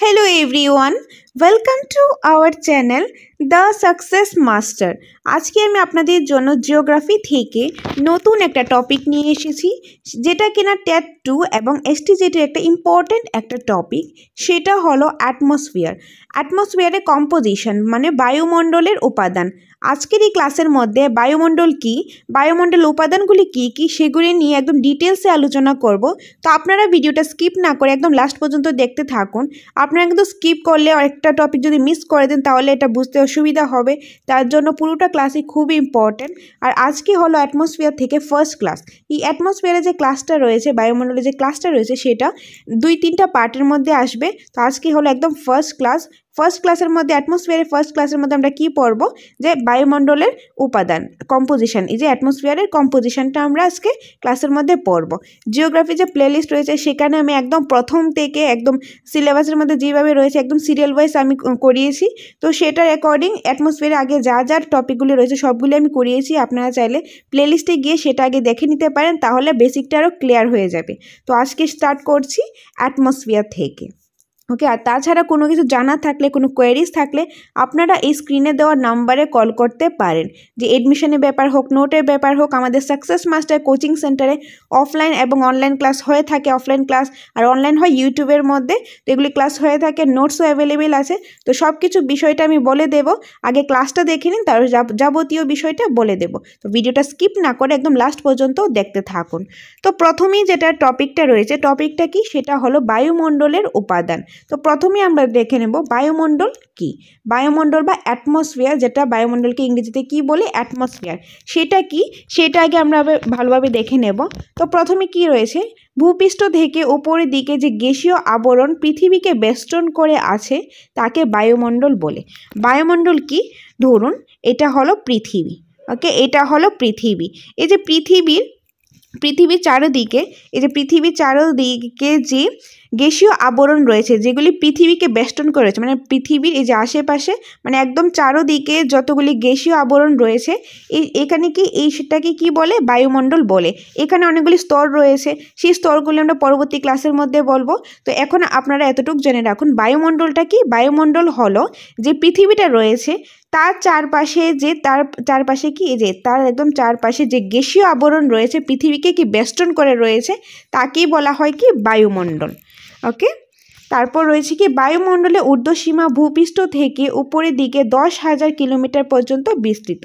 Hello everyone, welcome to our channel The Success Master. আজকে আমি আপনাদের জন্য জিওগ্রাফি থেকে নতুন একটা টপিক নিয়ে এসেছি যেটা কিনা ট্যাট টু এবং এসটিজিটির একটা ইম্পর্টেন্ট একটা টপিক সেটা হলো অ্যাটমসফিয়ার অ্যাটমসফিয়ারের কম্পোজিশন মানে বায়ুমণ্ডলের উপাদান আজকের এই ক্লাসের মধ্যে বায়ুমণ্ডল কি বায়ুমণ্ডল উপাদানগুলি কি কি সেগুলি নিয়ে একদম ডিটেলসে আলোচনা করব তো আপনারা ভিডিওটা স্কিপ না করে একদম লাস্ট পর্যন্ত দেখতে থাকুন আপনারা কিন্তু স্কিপ করলে একটা টপিক যদি মিস করে দেন তাহলে এটা বুঝতে অসুবিধা হবে তার জন্য পুরোটা ক্লাসই খুব ইম্পর্টেন্ট আর আজকে হলো অ্যাটমসফিয়ার থেকে ফার্স্ট ক্লাস এই অ্যাটমসফিয়ারে যে ক্লাসটা রয়েছে বায়ুমণ্ডল যে ক্লাসটা রয়েছে সেটা দুই তিনটা পার্টের মধ্যে আসবে তো আজকে হলো একদম ফার্স্ট ক্লাস ফার্স্ট ক্লাসের মধ্যে অ্যাটমসফিয়ারের ফার্স্ট ক্লাসের মধ্যে আমরা কি পড়ব যে বায়ুমণ্ডলের উপাদান কম্পোজিশন এই যে অ্যাটমসফিয়ারের কম্পোজিশনটা আমরা আজকে ক্লাসের মধ্যে পড়ব জিওগ্রাফি যে প্লেলিস্ট রয়েছে সেখানে আমি একদম প্রথম থেকে একদম সিলেবাসের মধ্যে যেভাবে রয়েছে একদম সিরিয়াল ওয়াইজ আমি করিয়েছি তো সেটার অ্যাকর্ডিং অ্যাটমসফিয়ারে আগে যা যার টপিকগুলি রয়েছে সবগুলি আমি করিয়েছি আপনারা চাইলে প্লেলিস্টে গিয়ে সেটা আগে দেখে নিতে পারেন তাহলে বেসিকটা আরও ক্লিয়ার হয়ে যাবে তো আজকে স্টার্ট করছি অ্যাটমসফিয়ার থেকে ওকে আর তাছাড়া কোনো কিছু জানা থাকলে কোনো কোয়ারিজ থাকলে আপনারা এই স্ক্রিনে দেওয়া নাম্বারে কল করতে পারেন যে এডমিশনের ব্যাপার হোক নোটের ব্যাপার হোক আমাদের সাকসেস মাস্টার কোচিং সেন্টারে অফলাইন এবং অনলাইন ক্লাস হয়ে থাকে অফলাইন ক্লাস আর অনলাইন হয় ইউটিউবের মধ্যে তো এগুলি ক্লাস হয়ে থাকে নোটসও অ্যাভেলেবেল আছে তো সব কিছু বিষয়টা আমি বলে দেব আগে ক্লাসটা দেখে নিন তার যাবতীয় বিষয়টা বলে দেব তো ভিডিওটা স্কিপ না করে একদম লাস্ট পর্যন্ত দেখতে থাকুন তো প্রথমেই যেটা টপিকটা রয়েছে টপিকটা কি সেটা হলো বায়ুমণ্ডলের উপাদান তো প্রথমে আমরা দেখে নেব বায়ুমণ্ডল কি বায়ুমণ্ডল বা অ্যাটমসফিয়ার যেটা বায়ুমণ্ডলকে ইংরেজিতে কি বলে অ্যাটমসফিয়ার সেটা কি সেটা আগে আমরা ভালোভাবে দেখে নেব তো প্রথমে কি রয়েছে ভূপৃষ্ঠ থেকে ওপরের দিকে যে গ্যাসীয় আবরণ পৃথিবীকে বেষ্টন করে আছে তাকে বায়ুমণ্ডল বলে বায়ুমণ্ডল কি ধরুন এটা হলো পৃথিবী ওকে এটা হলো পৃথিবী এই যে পৃথিবীর পৃথিবীর চারোদিকে এই যে পৃথিবীর চারদিকে যে গেসীয় আবরণ রয়েছে যেগুলি পৃথিবীকে বেষ্টন করেছে মানে পৃথিবীর এই যে আশেপাশে মানে একদম চারোদিকে যতগুলি গ্যাসীয় আবরণ রয়েছে এই এখানে কি এই সেটাকে কি বলে বায়ুমণ্ডল বলে এখানে অনেকগুলি স্তর রয়েছে সেই স্তরগুলি আমরা পরবর্তী ক্লাসের মধ্যে বলবো তো এখন আপনারা এতটুকু জেনে রাখুন বায়ুমণ্ডলটা কি বায়ুমণ্ডল হলো যে পৃথিবীটা রয়েছে তার চারপাশে যে তার চারপাশে কি যে তার একদম চারপাশে যে গ্যাসীয় আবরণ রয়েছে পৃথিবীকে কি বেষ্টন করে রয়েছে তাকেই বলা হয় কি বায়ুমণ্ডল ওকে তারপর রয়েছে কি বায়ুমণ্ডলে ঊর্ধ্বসীমা ভূপৃষ্ঠ থেকে উপরের দিকে দশ হাজার কিলোমিটার পর্যন্ত বিস্তৃত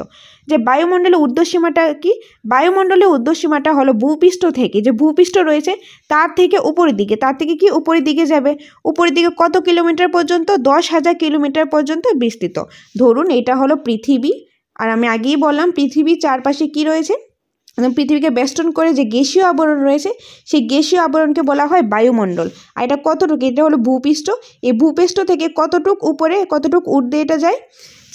যে বায়ুমণ্ডলে ঊর্ধ্বসীমাটা কি বায়ুমণ্ডলে ঊর্ধ্বসীমাটা হলো ভূপৃষ্ঠ থেকে যে ভূপৃষ্ঠ রয়েছে তার থেকে উপরের দিকে তার থেকে কি উপরের দিকে যাবে উপরের দিকে কত কিলোমিটার পর্যন্ত দশ হাজার কিলোমিটার পর্যন্ত বিস্তৃত ধরুন এটা হলো পৃথিবী আর আমি আগেই বললাম পৃথিবীর চারপাশে কি রয়েছে পৃথিবীকে বেষ্টন করে যে গ্যাসীয় আবরণ রয়েছে সেই গ্যাসীয় আবরণকে বলা হয় বায়ুমণ্ডল আর এটা কতটুকু এটা হলো ভূপৃষ্ঠ এই ভূপৃষ্ঠ থেকে কতটুক উপরে কতটুক ঊর্ধ্বে এটা যায়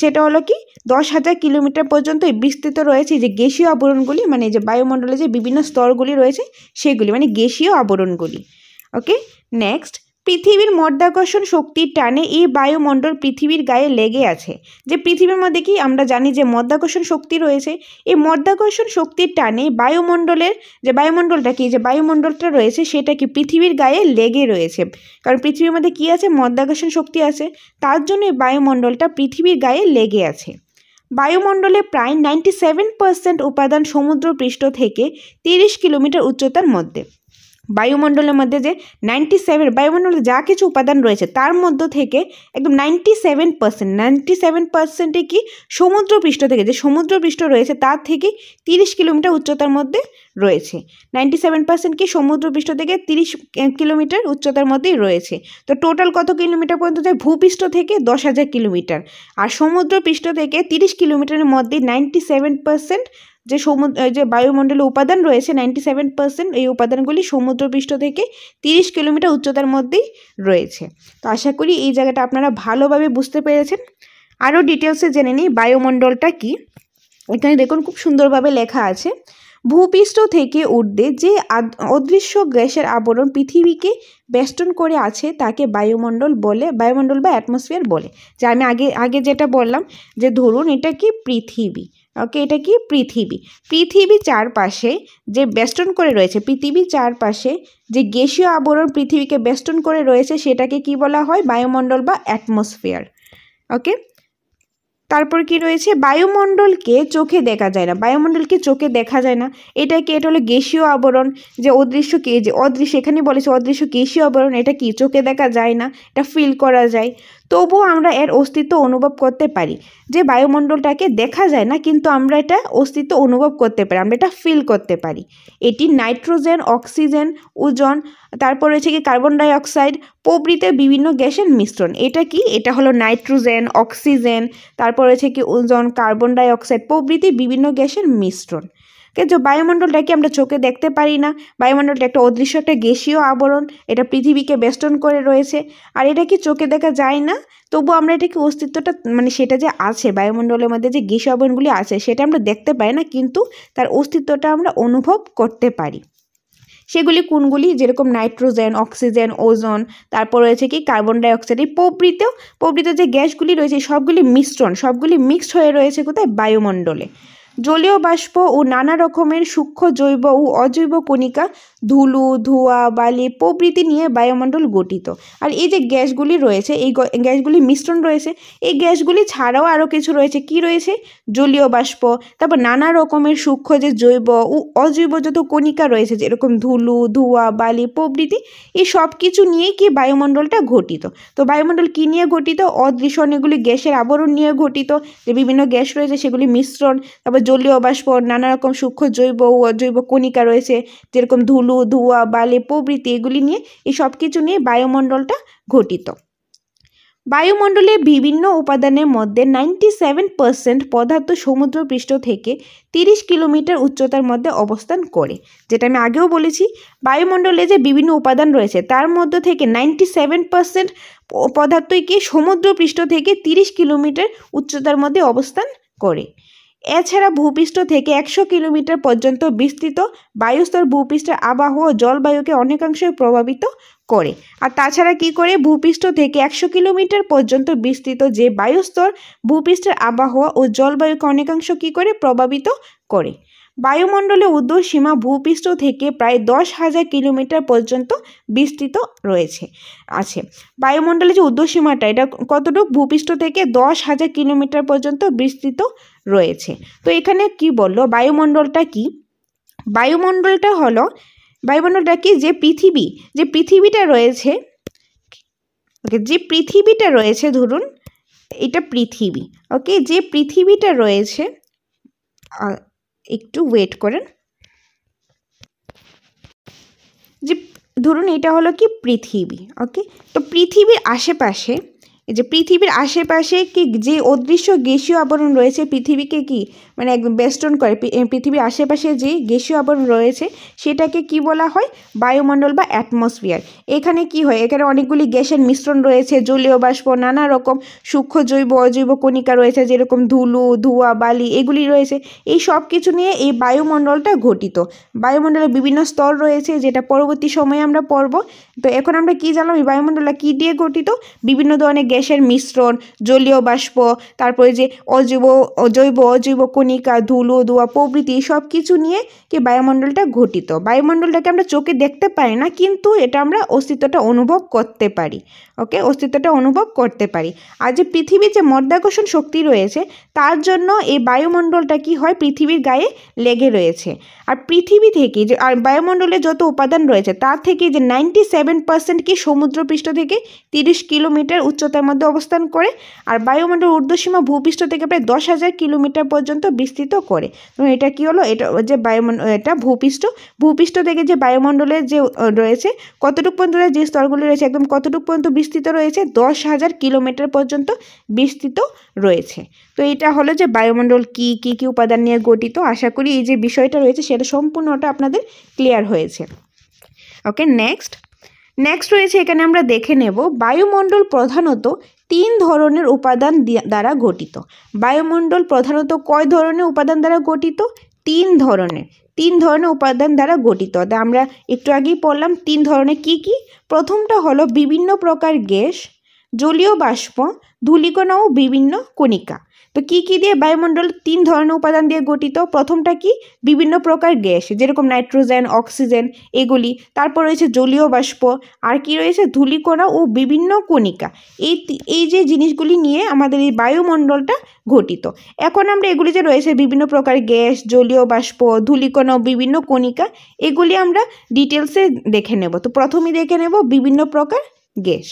সেটা হলো কি দশ হাজার কিলোমিটার পর্যন্ত বিস্তৃত রয়েছে যে গ্যাসীয় আবরণগুলি মানে যে বায়ুমণ্ডলে যে বিভিন্ন স্তরগুলি রয়েছে সেগুলি মানে গ্যাসীয় আবরণগুলি ওকে নেক্সট পৃথিবীর মধ্যাকর্ষণ শক্তির টানে এই বায়ুমণ্ডল পৃথিবীর গায়ে লেগে আছে যে পৃথিবীর মধ্যে কি আমরা জানি যে মধ্যাকর্ষণ শক্তি রয়েছে এই মধ্যাকর্ষণ শক্তির টানে বায়ুমণ্ডলের যে বায়ুমণ্ডলটা কি যে বায়ুমণ্ডলটা রয়েছে সেটা কি পৃথিবীর গায়ে লেগে রয়েছে কারণ পৃথিবীর মধ্যে কি আছে মধ্যাকর্ষণ শক্তি আছে তার জন্য এই বায়ুমণ্ডলটা পৃথিবীর গায়ে লেগে আছে বায়ুমণ্ডলে প্রায় নাইনটি সেভেন পার্সেন্ট উপাদান সমুদ্রপৃষ্ঠ থেকে তিরিশ কিলোমিটার উচ্চতার মধ্যে বায়ুমণ্ডলের মধ্যে যে নাইনটি সেভেন বায়ুমণ্ডলে যা কিছু উপাদান রয়েছে তার মধ্য থেকে একদম ninety seven percent ninety seven পার্সেন্টে কি সমুদ্রপৃষ্ঠ থেকে যে সমুদ্রপৃষ্ঠ রয়েছে তার থেকে তিরিশ কিলোমিটার উচ্চতার মধ্যে রয়েছে নাইনটি সেভেন পার্সেন্ট কি সমুদ্রপৃষ্ঠ থেকে তিরিশ কিলোমিটার উচ্চতার মধ্যেই রয়েছে তো টোটাল কত কিলোমিটার পর্যন্ত যায় ভূপৃষ্ঠ থেকে দশ হাজার কিলোমিটার আর সমুদ্রপৃষ্ঠ থেকে তিরিশ কিলোমিটারের মধ্যে নাইনটি সেভেন পার্সেন্ট যে সমুদ্র যে বায়ুমণ্ডলে উপাদান রয়েছে নাইনটি সেভেন পার্সেন্ট এই উপাদানগুলি সমুদ্রপৃষ্ঠ থেকে তিরিশ কিলোমিটার উচ্চতার মধ্যেই রয়েছে তো আশা করি এই জায়গাটা আপনারা ভালোভাবে বুঝতে পেরেছেন আরও ডিটেলসে জেনে নিই বায়ুমণ্ডলটা কি এখানে দেখুন খুব সুন্দরভাবে লেখা আছে ভূপৃষ্ঠ থেকে উর্ধে যে অদৃশ্য গ্যাসের আবরণ পৃথিবীকে বেষ্টন করে আছে তাকে বায়ুমণ্ডল বলে বায়ুমণ্ডল বা অ্যাটমসফিয়ার বলে যে আমি আগে আগে যেটা বললাম যে ধরুন এটা কি পৃথিবী ওকে এটা কি পৃথিবী পৃথিবী চারপাশে যে বেষ্টন করে রয়েছে পৃথিবী চারপাশে যে গ্যাসীয় আবরণ পৃথিবীকে বেষ্টন করে রয়েছে সেটাকে কি বলা হয় বায়ুমণ্ডল বা অ্যাটমসফিয়ার ওকে তারপর কি রয়েছে বায়ুমণ্ডলকে চোখে দেখা যায় না বায়ুমণ্ডলকে চোখে দেখা যায় না এটাকে এটা হলো গ্যাসীয় আবরণ যে অদৃশ্য কি যে অদৃশ্য এখানে বলেছে অদৃশ্য গ্যাসীয় আবরণ এটা কি চোখে দেখা যায় না এটা ফিল করা যায় তবুও আমরা এর অস্তিত্ব অনুভব করতে পারি যে বায়ুমণ্ডলটাকে দেখা যায় না কিন্তু আমরা এটা অস্তিত্ব অনুভব করতে পারি আমরা এটা ফিল করতে পারি এটি নাইট্রোজেন অক্সিজেন ওজন তারপর রয়েছে কি কার্বন ডাইঅক্সাইড প্রভৃতির বিভিন্ন গ্যাসের মিশ্রণ এটা কি এটা হলো নাইট্রোজেন অক্সিজেন তারপর রয়েছে কি ওজন কার্বন ডাইঅক্সাইড প্রভৃতি বিভিন্ন গ্যাসের মিশ্রণ কিন্তু বায়ুমণ্ডলটাকে আমরা চোখে দেখতে পারি না বায়ুমণ্ডলটা একটা অদৃশ্য একটা গ্যাসীয় আবরণ এটা পৃথিবীকে বেষ্টন করে রয়েছে আর এটা কি চোখে দেখা যায় না তবু আমরা এটাকে অস্তিত্বটা মানে সেটা যে আছে বায়ুমণ্ডলের মধ্যে যে গ্যাসীয় আবরণগুলি আছে সেটা আমরা দেখতে পাই না কিন্তু তার অস্তিত্বটা আমরা অনুভব করতে পারি সেগুলি কোনগুলি যেরকম নাইট্রোজেন অক্সিজেন ওজন তারপর রয়েছে কি কার্বন ডাইঅক্সাইড এই প্রবৃত প্রবৃত যে গ্যাসগুলি রয়েছে সবগুলি মিশ্রণ সবগুলি মিক্সড হয়ে রয়েছে কোথায় বায়ুমণ্ডলে জলীয় বাষ্প ও নানা রকমের সূক্ষ্ম জৈব ও অজৈব কণিকা ধুলো ধোঁয়া বালি প্রভৃতি নিয়ে বায়ুমণ্ডল গঠিত আর এই যে গ্যাসগুলি রয়েছে এই গ্যাসগুলি মিশ্রণ রয়েছে এই গ্যাসগুলি ছাড়াও আরও কিছু রয়েছে কি রয়েছে জলীয় বাষ্প তারপর নানা রকমের সূক্ষ্ম যে জৈব ও অজৈব যত কণিকা রয়েছে যেরকম ধুলো ধোঁয়া বালি প্রভৃতি এই সব কিছু নিয়েই কি বায়ুমণ্ডলটা ঘটিত তো বায়ুমণ্ডল কী নিয়ে ঘটিত অদৃশ্য অনেকগুলি গ্যাসের আবরণ নিয়ে ঘটিত যে বিভিন্ন গ্যাস রয়েছে সেগুলি মিশ্রণ তারপর জলীয় বাষ্প নানা রকম সূক্ষ্ম জৈব ও অজৈব কণিকা রয়েছে যেরকম ধুলো ধোঁয়া বালে প্রভৃতি এগুলি নিয়ে এই সব কিছু নিয়ে বায়ুমণ্ডলটা ঘটিত বায়ুমণ্ডলে বিভিন্ন উপাদানের মধ্যে নাইনটি সেভেন পার্সেন্ট পদার্থ সমুদ্রপৃষ্ঠ থেকে তিরিশ কিলোমিটার উচ্চতার মধ্যে অবস্থান করে যেটা আমি আগেও বলেছি বায়ুমণ্ডলে যে বিভিন্ন উপাদান রয়েছে তার মধ্যে থেকে নাইনটি সেভেন পার্সেন্ট পদার্থকে সমুদ্রপৃষ্ঠ থেকে তিরিশ কিলোমিটার উচ্চতার মধ্যে অবস্থান করে এছাড়া ভূপৃষ্ঠ থেকে একশো কিলোমিটার পর্যন্ত বিস্তৃত বায়ুস্তর ভূপৃষ্ঠের আবহাওয়া জলবায়ুকে অনেকাংশে প্রভাবিত করে আর তাছাড়া কি করে ভূপৃষ্ঠ থেকে একশো কিলোমিটার পর্যন্ত বিস্তৃত যে বায়ুস্তর ভূপৃষ্ঠের আবহাওয়া ও জলবায়ুকে অনেকাংশ কি করে প্রভাবিত করে বায়ুমণ্ডলে উদ্যোগ সীমা ভূপৃষ্ঠ থেকে প্রায় দশ হাজার কিলোমিটার পর্যন্ত বিস্তৃত রয়েছে আছে বায়ুমণ্ডলে যে উদ্যোগ সীমাটা এটা কতটুকু ভূপৃষ্ঠ থেকে দশ হাজার কিলোমিটার পর্যন্ত বিস্তৃত রয়েছে তো এখানে কি বলল বায়ুমণ্ডলটা কি বায়ুমণ্ডলটা হলো বায়ুমণ্ডলটা কি যে পৃথিবী যে পৃথিবীটা রয়েছে ওকে যে পৃথিবীটা রয়েছে ধরুন এটা পৃথিবী ওকে যে পৃথিবীটা রয়েছে একটু ওয়েট করেন যে ধরুন এটা হলো কি পৃথিবী ওকে তো পৃথিবীর আশেপাশে যে পৃথিবীর আশেপাশে কি যে অদৃশ্য গ্যাসীয় আবরণ রয়েছে পৃথিবীকে কি মানে একদম বেষ্টন করে পৃথিবীর আশেপাশে যে গ্যাসীয় আবরণ রয়েছে সেটাকে কি বলা হয় বায়ুমণ্ডল বা অ্যাটমসফিয়ার এখানে কি হয় এখানে অনেকগুলি গ্যাসের মিশ্রণ রয়েছে জলীয় বাষ্প নানা রকম সূক্ষ্ম জৈব অজৈব কণিকা রয়েছে যেরকম ধুলো ধোঁয়া বালি এগুলি রয়েছে এই সব কিছু নিয়ে এই বায়ুমণ্ডলটা গঠিত বায়ুমণ্ডলের বিভিন্ন স্তর রয়েছে যেটা পরবর্তী সময়ে আমরা পড়ব তো এখন আমরা কি জানলাম এই বায়ুমণ্ডলটা কী দিয়ে গঠিত বিভিন্ন ধরনের গ্যাসের মিশ্রণ জলীয় বাষ্প তারপরে যে অজৈব অজৈব অজৈব কণিকা কণিকা ধুলো দোয়া প্রভৃতি সব কিছু নিয়ে কি বায়ুমণ্ডলটা ঘটিত বায়ুমণ্ডলটাকে আমরা চোখে দেখতে পাই না কিন্তু এটা আমরা অস্তিত্বটা অনুভব করতে পারি ওকে অস্তিত্বটা অনুভব করতে পারি আর যে পৃথিবীর যে মধ্যাকর্ষণ শক্তি রয়েছে তার জন্য এই বায়ুমণ্ডলটা কি হয় পৃথিবীর গায়ে লেগে রয়েছে আর পৃথিবী থেকে যে আর বায়ুমণ্ডলে যত উপাদান রয়েছে তার থেকে যে নাইনটি সেভেন পার্সেন্ট কি সমুদ্রপৃষ্ঠ থেকে তিরিশ কিলোমিটার উচ্চতার মধ্যে অবস্থান করে আর বায়ুমণ্ডল ঊর্ধ্বসীমা ভূপৃষ্ঠ থেকে প্রায় দশ হাজার কিলোমিটার পর্যন্ত বিস্তৃত করে এবং এটা কি হলো এটা যে বায়ুমণ্ডল এটা ভূপৃষ্ঠ ভূপৃষ্ঠ থেকে যে বায়ুমণ্ডলের যে রয়েছে কতটুকু পর্যন্ত যে স্তরগুলি রয়েছে একদম কতটুকু পর্যন্ত বিস্তৃত রয়েছে দশ হাজার কিলোমিটার পর্যন্ত বিস্তৃত রয়েছে তো এটা হলো যে বায়ুমণ্ডল কি কি কি উপাদান নিয়ে গঠিত আশা করি এই যে বিষয়টা রয়েছে সেটা সম্পূর্ণটা আপনাদের ক্লিয়ার হয়েছে ওকে নেক্সট নেক্সট রয়েছে এখানে আমরা দেখে নেব বায়ুমণ্ডল প্রধানত তিন ধরনের উপাদান দ্বারা গঠিত বায়ুমণ্ডল প্রধানত কয় ধরনের উপাদান দ্বারা গঠিত তিন ধরনের তিন ধরনের উপাদান দ্বারা গঠিত আমরা একটু আগেই পড়লাম তিন ধরনের কি কি প্রথমটা হলো বিভিন্ন প্রকার গ্যাস জলীয় বাষ্প ধূলিকণা ও বিভিন্ন কণিকা তো কি কি দিয়ে বায়ুমণ্ডল তিন ধরনের উপাদান দিয়ে গঠিত প্রথমটা কি বিভিন্ন প্রকার গ্যাস যেরকম নাইট্রোজেন অক্সিজেন এগুলি তারপর রয়েছে জলীয় বাষ্প আর কি রয়েছে ধুলিকোনা ও বিভিন্ন কণিকা এই এই যে জিনিসগুলি নিয়ে আমাদের এই বায়ুমণ্ডলটা গঠিত এখন আমরা এগুলি যে রয়েছে বিভিন্ন প্রকার গ্যাস জলীয় বাষ্প ধূলিকণা বিভিন্ন কণিকা এগুলি আমরা ডিটেলসে দেখে নেব তো প্রথমেই দেখে নেব বিভিন্ন প্রকার গ্যাস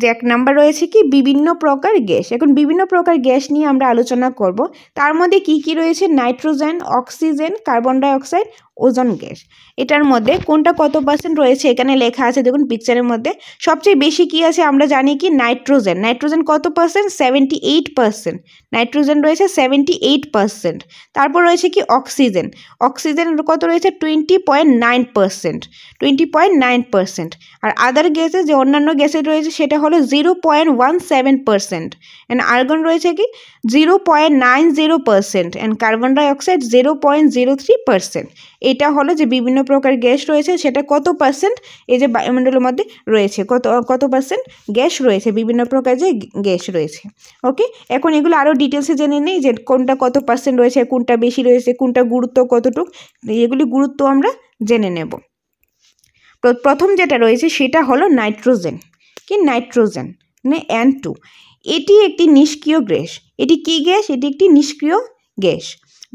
যে এক নাম্বার রয়েছে কি বিভিন্ন প্রকার গ্যাস এখন বিভিন্ন প্রকার গ্যাস নিয়ে আমরা আলোচনা করব তার মধ্যে কি কি রয়েছে nitrogen oxygen carbon dioxide ozone gas এটার মধ্যে কোনটা কত পার্সেন্ট রয়েছে এখানে লেখা আছে দেখুন পিকচারের মধ্যে সবচেয়ে বেশি কি আছে আমরা জানি কি নাইট্রোজেন নাইট্রোজেন কত percent seventy eight percent nitrogen রয়েছে সেভেন্টি এইট পার্সেন্ট তারপর রয়েছে কি অক্সিজেন অক্সিজেন কত রয়েছে twenty point nine percent twenty point nine percent আর আদার গ্যাসে যে অন্যান্য গ্যাসে রয়েছে সেটা হলো zero point one seven percent and argon রয়েছে কি zero point nine zero percent and carbon dioxide zero point zero three percent এটা হলো যে বিভিন্ন প্রকার গ্যাস রয়েছে সেটা কত পার্সেন্ট এই যে বায়ুমণ্ডলের মধ্যে রয়েছে কত কত পার্সেন্ট গ্যাস রয়েছে বিভিন্ন প্রকার যে গ্যাস রয়েছে ওকে এখন এগুলো আরও ডিটেলসে জেনে নেই যে কোনটা কত পার্সেন্ট রয়েছে কোনটা বেশি রয়েছে কোনটা গুরুত্ব কতটুক এগুলি গুরুত্ব আমরা জেনে নেব প্রথম যেটা রয়েছে সেটা হলো নাইট্রোজেন কি নাইট্রোজেন মানে অ্যান্ড টু এটি একটি নিষ্ক্রিয় গ্যাস এটি কি গ্যাস এটি একটি নিষ্ক্রিয় গ্যাস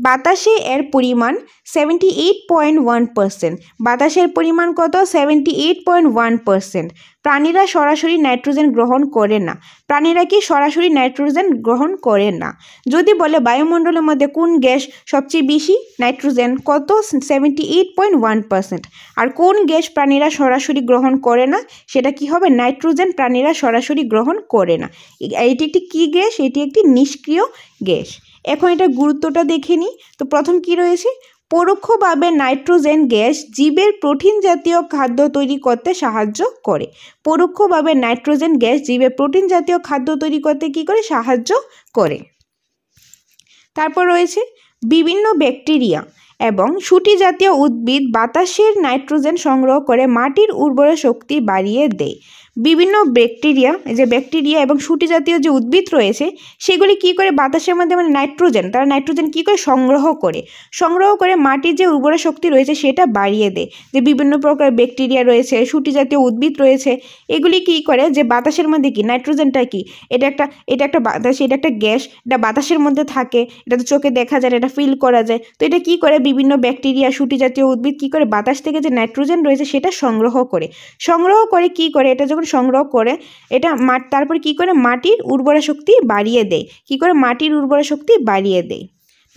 বাতাসে এর পরিমাণ seventy eight point one percent বাতাসের পরিমাণ কত seventy eight point one percent প্রাণীরা সরাসরি নাইট্রোজেন গ্রহণ করে না প্রাণীরা কি সরাসরি নাইট্রোজেন গ্রহণ করে না যদি বলে বায়ুমণ্ডলের মধ্যে কোন গ্যাস সবচেয়ে বেশি নাইট্রোজেন কত seventy eight point one percent আর কোন গ্যাস প্রাণীরা সরাসরি গ্রহণ করে না সেটা কি হবে নাইট্রোজেন প্রাণীরা সরাসরি গ্রহণ করে না এটি একটি কী গ্যাস এটি একটি নিষ্ক্রিয় গ্যাস এখন এটা গুরুত্বটা দেখে নিই তো প্রথম কি রয়েছে পরোক্ষভাবে নাইট্রোজেন গ্যাস জীবের প্রোটিন জাতীয় খাদ্য তৈরি করতে সাহায্য করে পরোক্ষভাবে নাইট্রোজেন গ্যাস জীবের প্রোটিন জাতীয় খাদ্য তৈরি করতে কি করে সাহায্য করে তারপর রয়েছে বিভিন্ন ব্যাকটেরিয়া এবং সুটি জাতীয় উদ্ভিদ বাতাসের নাইট্রোজেন সংগ্রহ করে মাটির উর্বর শক্তি বাড়িয়ে দেয় বিভিন্ন ব্যাকটেরিয়া যে ব্যাকটেরিয়া এবং সুটি জাতীয় যে উদ্ভিদ রয়েছে সেগুলি কি করে বাতাসের মধ্যে মানে নাইট্রোজেন তারা নাইট্রোজেন কি করে সংগ্রহ করে সংগ্রহ করে মাটির যে উর্বরা শক্তি রয়েছে সেটা বাড়িয়ে দেয় যে বিভিন্ন প্রকার ব্যাকটেরিয়া রয়েছে সুটি জাতীয় উদ্ভিদ রয়েছে এগুলি কি করে যে বাতাসের মধ্যে কি নাইট্রোজেনটা কি এটা একটা এটা একটা বাতাস এটা একটা গ্যাস এটা বাতাসের মধ্যে থাকে এটা তো চোখে দেখা যায় এটা ফিল করা যায় তো এটা কি করে বিভিন্ন ব্যাকটেরিয়া সুটি জাতীয় উদ্ভিদ কি করে বাতাস থেকে যে নাইট্রোজেন রয়েছে সেটা সংগ্রহ করে সংগ্রহ করে কি করে এটা যখন সংগ্রহ করে এটা মা তারপর কি করে মাটির উর্বরা শক্তি বাড়িয়ে দেয় কি করে মাটির উর্বরা শক্তি বাড়িয়ে দেয়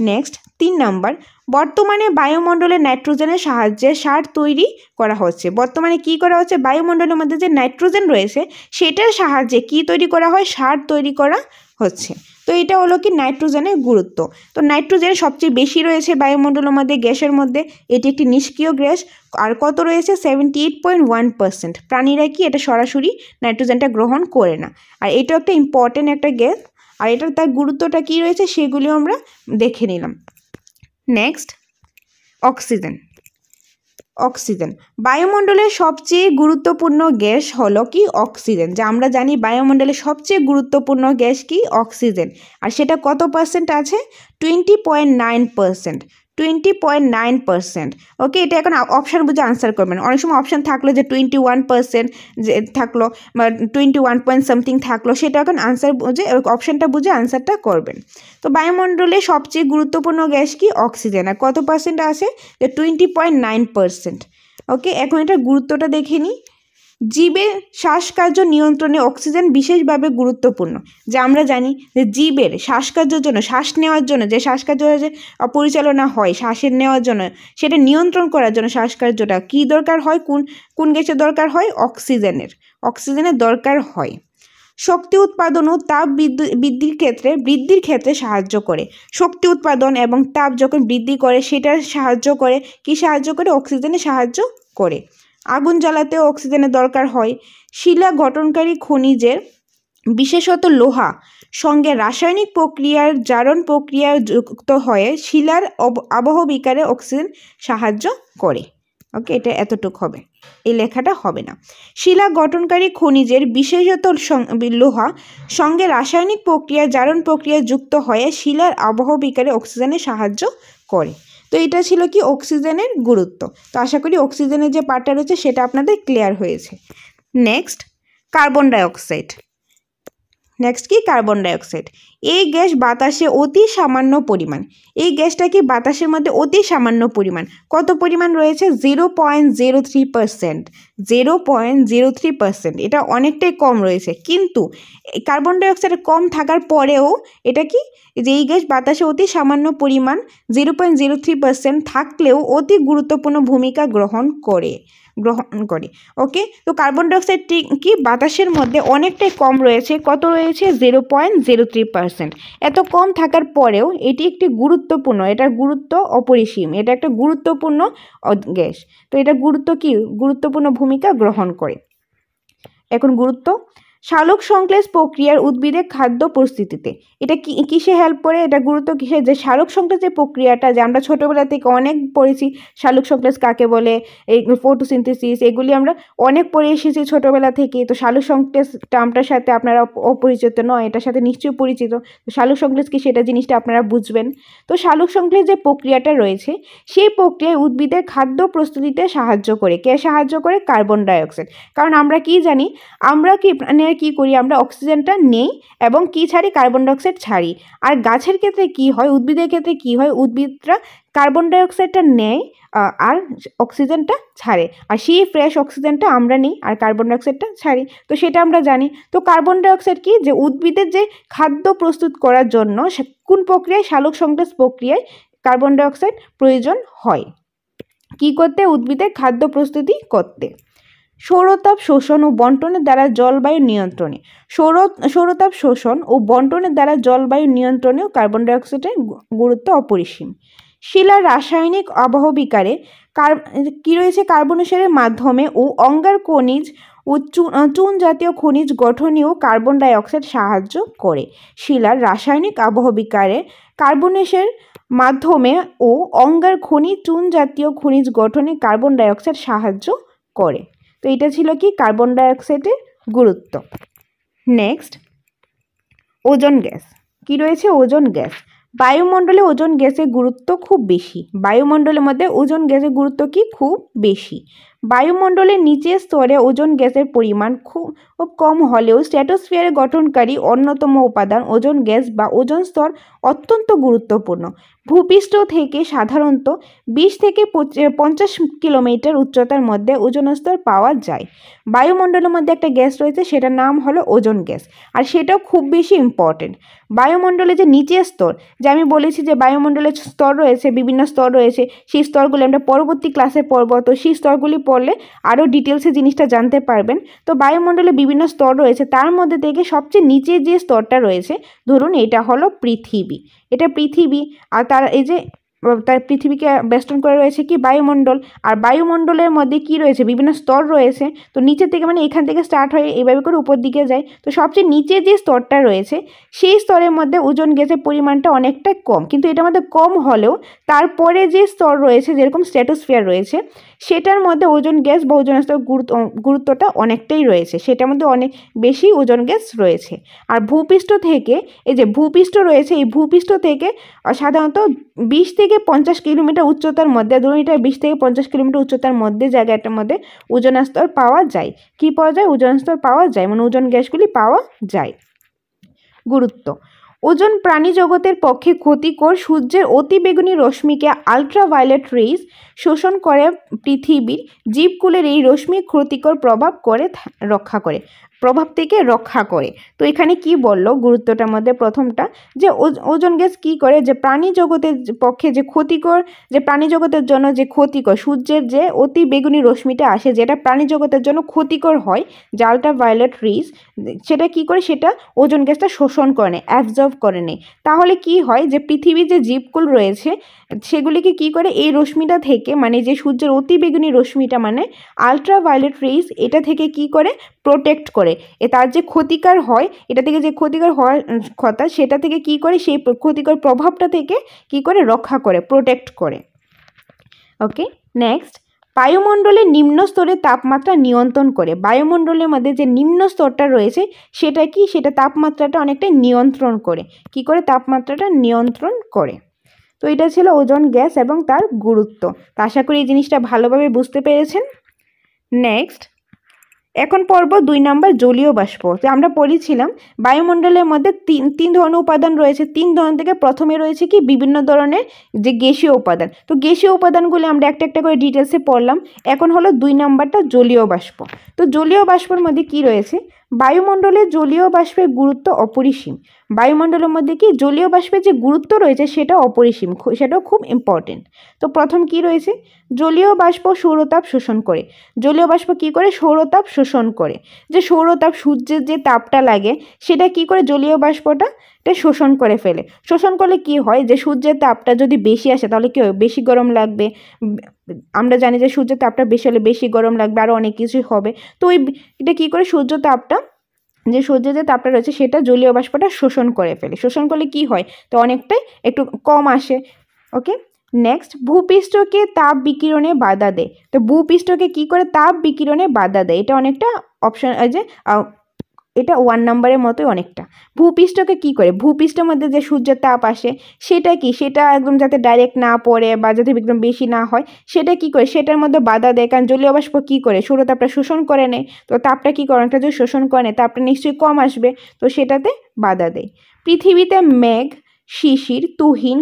নেক্সট তিন নম্বর বর্তমানে বায়ুমণ্ডলে নাইট্রোজেনের সাহায্যে সার তৈরি করা হচ্ছে বর্তমানে কি করা হচ্ছে বায়ুমণ্ডলের মধ্যে যে নাইট্রোজেন রয়েছে সেটার সাহায্যে কি তৈরি করা হয় সার তৈরি করা হচ্ছে তো এটা হলো কি নাইট্রোজেনের গুরুত্ব তো নাইট্রোজেন সবচেয়ে বেশি রয়েছে বায়ুমণ্ডল আমাদের গ্যাসের মধ্যে এটি একটি নিষ্ক্রিয় গ্যাস আর কত রয়েছে seventy eight point one percent প্রাণীরা কি এটা সরাসরি নাইট্রোজেনটা গ্রহণ করে না আর এটা একটা ইম্পর্টেন্ট একটা গ্যাস আর এটার তার গুরুত্বটা কি রয়েছে সেগুলিও আমরা দেখে নিলাম নেক্সট অক্সিজেন অক্সিজেন বায়ুমণ্ডলের সবচেয়ে গুরুত্বপূর্ণ গ্যাস হলো কি অক্সিজেন যা আমরা জানি বায়ুমণ্ডলের সবচেয়ে গুরুত্বপূর্ণ গ্যাস কি অক্সিজেন আর সেটা কত পার্সেন্ট আছে twenty point nine percent twenty point nine percent okay এটা এখন অপশান বুঝে আনসার করবেন অনেক সময় অপশান থাকলো যে টোয়েন্টি ওয়ান পার্সেন্ট যে থাকলো বা টোয়েন্টি ওয়ান পয়েন্ট সামথিং থাকলো সেটা এখন আনসার বুঝে অপশানটা বুঝে আনসারটা করবেন তো বায়ুমণ্ডলে সবচেয়ে গুরুত্বপূর্ণ গ্যাস কি অক্সিজেন আর কত পার্সেন্ট আছে যে twenty point nine percent okay এখন এটা গুরুত্বটা দেখে নিই জীবের শ্বাসকার্য নিয়ন্ত্রণে অক্সিজেন বিশেষভাবে গুরুত্বপূর্ণ যা আমরা জানি যে জীবের শ্বাসকার্যর জন্য শ্বাস নেওয়ার জন্য যে শ্বাসকার্য যে পরিচালনা হয় শ্বাসের নেওয়ার জন্য সেটা নিয়ন্ত্রণ করার জন্য শ্বাসকার্যটা কী দরকার হয় কোন কোন গ্যাসের দরকার হয় অক্সিজেনের অক্সিজেনের দরকার হয় শক্তি উৎপাদন ও তাপ বৃদ্ধির ক্ষেত্রে বৃদ্ধির ক্ষেত্রে সাহায্য করে শক্তি উৎপাদন এবং তাপ যখন বৃদ্ধি করে সেটা সাহায্য করে কি সাহায্য করে অক্সিজেনে সাহায্য করে আগুন জ্বালাতে অক্সিজেনের দরকার হয় শিলা গঠনকারী খনিজের বিশেষত লোহা সঙ্গে রাসায়নিক প্রক্রিয়ার জারণ প্রক্রিয়া যুক্ত হয়ে শিলার আবহ বিকারে অক্সিজেন সাহায্য করে ওকে এটা এতটুক হবে এই লেখাটা হবে না শিলা গঠনকারী খনিজের বিশেষত লোহা সঙ্গে রাসায়নিক প্রক্রিয়া জারণ প্রক্রিয়া যুক্ত হয়ে শিলার আবহ বিকারে অক্সিজেনে সাহায্য করে তো এটা ছিল কি অক্সিজেনের গুরুত্ব তো আশা করি অক্সিজেনের যে পার্টটা রয়েছে সেটা আপনাদের ক্লিয়ার হয়েছে নেক্সট কার্বন ডাইঅক্সাইড নেক্সট কি কার্বন ডাইঅক্সাইড এই গ্যাস বাতাসে অতি সামান্য পরিমাণ এই গ্যাসটা কি বাতাসের মধ্যে অতি সামান্য পরিমাণ কত পরিমাণ রয়েছে zero point zero three percent zero point zero three percent এটা অনেকটাই কম রয়েছে কিন্তু কার্বন ডাইঅক্সাইড কম থাকার পরেও এটা কি যে এই গ্যাস বাতাসে অতি সামান্য পরিমাণ zero point zero three percent থাকলেও অতি গুরুত্বপূর্ণ ভূমিকা গ্রহণ করে গ্রহণ করে ওকে তো কার্বন ডাইঅক্সাইডটি কি বাতাসের মধ্যে অনেকটাই কম রয়েছে কত রয়েছে জিরো পয়েন্ট থ্রি পার্সেন্ট এত কম থাকার পরেও এটি একটি গুরুত্বপূর্ণ এটার গুরুত্ব অপরিসীম এটা একটা গুরুত্বপূর্ণ গ্যাস তো এটা গুরুত্ব কি গুরুত্বপূর্ণ ভূমিকা গ্রহণ করে এখন গুরুত্ব শালক সংশ্লেষ প্রক্রিয়ার উদ্ভিদে খাদ্য প্রস্তুতিতে এটা কিসে হেল্প করে এটা গুরুত্ব কিসে যে শালক সংশ্লেষের প্রক্রিয়াটা যে আমরা ছোটোবেলা থেকে অনেক পড়েছি শালক সংশ্লেষ কাকে বলে এই ফটোসিনথেসিস এগুলি আমরা অনেক পড়ে এসেছি ছোটোবেলা থেকে তো শালক সংশ্লেষ টার্মটার সাথে আপনারা অপরিচিত নয় এটার সাথে নিশ্চয়ই পরিচিত তো শালক সংশ্লেষ কি সেটা জিনিসটা আপনারা বুঝবেন তো শালক সংশ্লেষ যে প্রক্রিয়াটা রয়েছে সেই প্রক্রিয়ায় উদ্ভিদের খাদ্য প্রস্তুতিতে সাহায্য করে কে সাহায্য করে কার্বন ডাইঅক্সাইড কারণ আমরা কি জানি আমরা কি মানে ক্ষেত্রে কি করি আমরা অক্সিজেনটা নেই এবং কি ছাড়ি কার্বন ডাইঅক্সাইড ছাড়ি আর গাছের ক্ষেত্রে কি হয় উদ্ভিদের ক্ষেত্রে কি হয় উদ্ভিদরা কার্বন ডাইঅক্সাইডটা নেয় আর অক্সিজেনটা ছাড়ে আর সেই ফ্রেশ অক্সিজেনটা আমরা নিই আর কার্বন ডাইঅক্সাইডটা ছাড়ি তো সেটা আমরা জানি তো কার্বন ডাইঅক্সাইড কি যে উদ্ভিদের যে খাদ্য প্রস্তুত করার জন্য কোন প্রক্রিয়ায় শালক সংশ্লেষ প্রক্রিয়ায় কার্বন ডাইঅক্সাইড প্রয়োজন হয় কি করতে উদ্ভিদের খাদ্য প্রস্তুতি করতে সৌরতাপ শোষণ ও বন্টনের দ্বারা জলবায়ু নিয়ন্ত্রণে সৌর সৌরতাপ শোষণ ও বন্টনের দ্বারা জলবায়ু নিয়ন্ত্রণেও কার্বন ডাইঅক্সাইডের গুরুত্ব অপরিসীম শিলার রাসায়নিক অবহবিকারে কার কী রয়েছে কার্বনেশনের মাধ্যমে ও অঙ্গার খনিজ ও চুন জাতীয় খনিজ গঠনেও কার্বন ডাইঅক্সাইড সাহায্য করে শিলার রাসায়নিক আবহবিকারে কার্বনেশের মাধ্যমে ও অঙ্গার খনিজ চুন জাতীয় খনিজ গঠনে কার্বন ডাইঅক্সাইড সাহায্য করে তো এটা ছিল কি কার্বন ডাইঅক্সাইডের গুরুত্ব নেক্সট ওজন গ্যাস কি রয়েছে ওজন গ্যাস বায়ুমণ্ডলে ওজন গ্যাসের গুরুত্ব খুব বেশি বায়ুমণ্ডলের মধ্যে ওজন গ্যাসের গুরুত্ব কি খুব বেশি বায়ুমণ্ডলের নিচের স্তরে ওজন গ্যাসের পরিমাণ খুব কম হলেও স্ট্র্যাটোস্ফিয়ারে গঠনকারী অন্যতম উপাদান ওজন গ্যাস বা ওজন স্তর অত্যন্ত গুরুত্বপূর্ণ ভূপৃষ্ঠ থেকে সাধারণত বিশ থেকে পঞ্চাশ কিলোমিটার উচ্চতার মধ্যে ওজন স্তর পাওয়া যায় বায়ুমণ্ডলের মধ্যে একটা গ্যাস রয়েছে সেটার নাম হলো ওজন গ্যাস আর সেটাও খুব বেশি ইম্পর্টেন্ট বায়ুমণ্ডলে যে নিচের স্তর যে আমি বলেছি যে বায়ুমণ্ডলের স্তর রয়েছে বিভিন্ন স্তর রয়েছে সেই স্তরগুলি আমরা পরবর্তী ক্লাসে পর্বত সেই স্তরগুলি পড়লে আরও ডিটেলসে জিনিসটা জানতে পারবেন তো বায়ুমণ্ডলে বিভিন্ন স্তর রয়েছে তার মধ্যে থেকে সবচেয়ে নিচে যে স্তরটা রয়েছে ধরুন এটা হলো পৃথিবী এটা পৃথিবী আর তার এই যে তার পৃথিবীকে বেষ্টন করে রয়েছে কি বায়ুমণ্ডল আর বায়ুমণ্ডলের মধ্যে কি রয়েছে বিভিন্ন স্তর রয়েছে তো নিচের থেকে মানে এখান থেকে স্টার্ট হয়ে এইভাবে করে উপর দিকে যায় তো সবচেয়ে নিচে যে স্তরটা রয়েছে সেই স্তরের মধ্যে ওজন গ্যাসের পরিমাণটা অনেকটা কম কিন্তু এটার মধ্যে কম হলেও তারপরে যে স্তর রয়েছে যেরকম স্ট্যাটোস্ফিয়ার রয়েছে সেটার মধ্যে ওজন গ্যাস বা ওজন স্তর গুরুত্বটা অনেকটাই রয়েছে সেটার মধ্যে অনেক বেশি ওজন গ্যাস রয়েছে আর ভূপৃষ্ঠ থেকে এই যে ভূপৃষ্ঠ রয়েছে এই ভূপৃষ্ঠ থেকে সাধারণত বিশ থেকে থেকে পঞ্চাশ কিলোমিটার উচ্চতার মধ্যে মিটার বিশ থেকে পঞ্চাশ কিলোমিটার উচ্চতার মধ্যে জায়গাটার মধ্যে ওজন স্তর পাওয়া যায় কি পাওয়া যায় ওজন স্তর পাওয়া যায় মানে ওজন গ্যাসগুলি পাওয়া যায় গুরুত্ব ওজন প্রাণী জগতের পক্ষে ক্ষতিকর সূর্যের অতিবেগুনি রশ্মিকে আলট্রাভায়োলেট রেইস শোষণ করে পৃথিবীর জীবকুলের এই রশ্মি ক্ষতিকর প্রভাব করে রক্ষা করে প্রভাব থেকে রক্ষা করে তো এখানে কি বলল গুরুত্বটার মধ্যে প্রথমটা যে ওজন গ্যাস কি করে যে প্রাণী জগতের পক্ষে যে ক্ষতিকর যে প্রাণী জগতের জন্য যে ক্ষতিকর সূর্যের যে অতি বেগুনি রশ্মিটা আসে যেটা প্রাণী জগতের জন্য ক্ষতিকর হয় যে ভায়োলেট রিস সেটা কি করে সেটা ওজন গ্যাসটা শোষণ করে নেয় অ্যাবজর্ব করে নেয় তাহলে কি হয় যে পৃথিবীর যে জীবকুল রয়েছে সেগুলিকে কি করে এই রশ্মিটা থেকে মানে যে সূর্যের অতিবেগুনি রশ্মিটা মানে আলট্রাভায়োলেট রেইস এটা থেকে কি করে প্রোটেক্ট করে এ তার যে ক্ষতিকার হয় এটা থেকে যে ক্ষতিকর হওয়ার কথা সেটা থেকে কি করে সেই ক্ষতিকর প্রভাবটা থেকে কি করে রক্ষা করে প্রোটেক্ট করে ওকে নেক্সট বায়ুমণ্ডলের নিম্ন তাপমাত্রা নিয়ন্ত্রণ করে বায়ুমণ্ডলের মধ্যে যে নিম্ন স্তরটা রয়েছে সেটা কি সেটা তাপমাত্রাটা অনেকটা নিয়ন্ত্রণ করে কি করে তাপমাত্রাটা নিয়ন্ত্রণ করে তো এটা ছিল ওজন গ্যাস এবং তার গুরুত্ব আশা করি এই জিনিসটা ভালোভাবে বুঝতে পেরেছেন নেক্সট এখন পর্ব দুই নম্বর জলীয় বাষ্প তো আমরা পড়েছিলাম বায়ুমণ্ডলের মধ্যে তিন তিন ধরনের উপাদান রয়েছে তিন ধরন থেকে প্রথমে রয়েছে কি বিভিন্ন ধরনের যে গ্যাসীয় উপাদান তো গ্যাসীয় উপাদানগুলি আমরা একটা একটা করে ডিটেলসে পড়লাম এখন হলো দুই নম্বরটা জলীয় বাষ্প তো জলীয় বাষ্পর মধ্যে কি রয়েছে বায়ুমণ্ডলে জলীয় বাষ্পের গুরুত্ব অপরিসীম বায়ুমণ্ডলের মধ্যে কি জলীয় বাষ্পের যে গুরুত্ব রয়েছে সেটা অপরিসীম সেটাও খুব ইম্পর্টেন্ট তো প্রথম কি রয়েছে জলীয় বাষ্প সৌরতাপ শোষণ করে জলীয় বাষ্প কি করে সৌরতাপ শোষণ করে যে সৌরতাপ সূর্যের যে তাপটা লাগে সেটা কি করে জলীয় বাষ্পটা এটা শোষণ করে ফেলে শোষণ করলে কি হয় যে সূর্যের তাপটা যদি বেশি আসে তাহলে কি বেশি গরম লাগবে আমরা জানি যে সূর্যের তাপটা বেশি হলে বেশি গরম লাগবে আরও অনেক কিছুই হবে তো ওই এটা কী করে সূর্য তাপটা যে সূর্যের যে তাপটা রয়েছে সেটা জলীয় বাষ্পটা শোষণ করে ফেলে শোষণ করলে কি হয় তো অনেকটাই একটু কম আসে ওকে নেক্সট ভূপৃষ্ঠকে তাপ বিকিরণে বাধা দেয় তো ভূপৃষ্ঠকে কি করে তাপ বিকিরণে বাধা দেয় এটা অনেকটা অপশন যে এটা ওয়ান নাম্বারের মতোই অনেকটা ভূপৃষ্ঠকে কি করে ভূপৃষ্ঠের মধ্যে যে সূর্যের তাপ আসে সেটা কি সেটা একদম যাতে ডাইরেক্ট না পড়ে বা যাতে একদম বেশি না হয় সেটা কি করে সেটার মধ্যে বাধা দেয় কারণ জলীয় বাষ্প কী করে সৌরতাপটা শোষণ করে নেয় তো তাপটা কী করে অনেকটা যদি শোষণ করে নেয় তাপটা নিশ্চয়ই কম আসবে তো সেটাতে বাধা দেয় পৃথিবীতে মেঘ শিশির তুহিন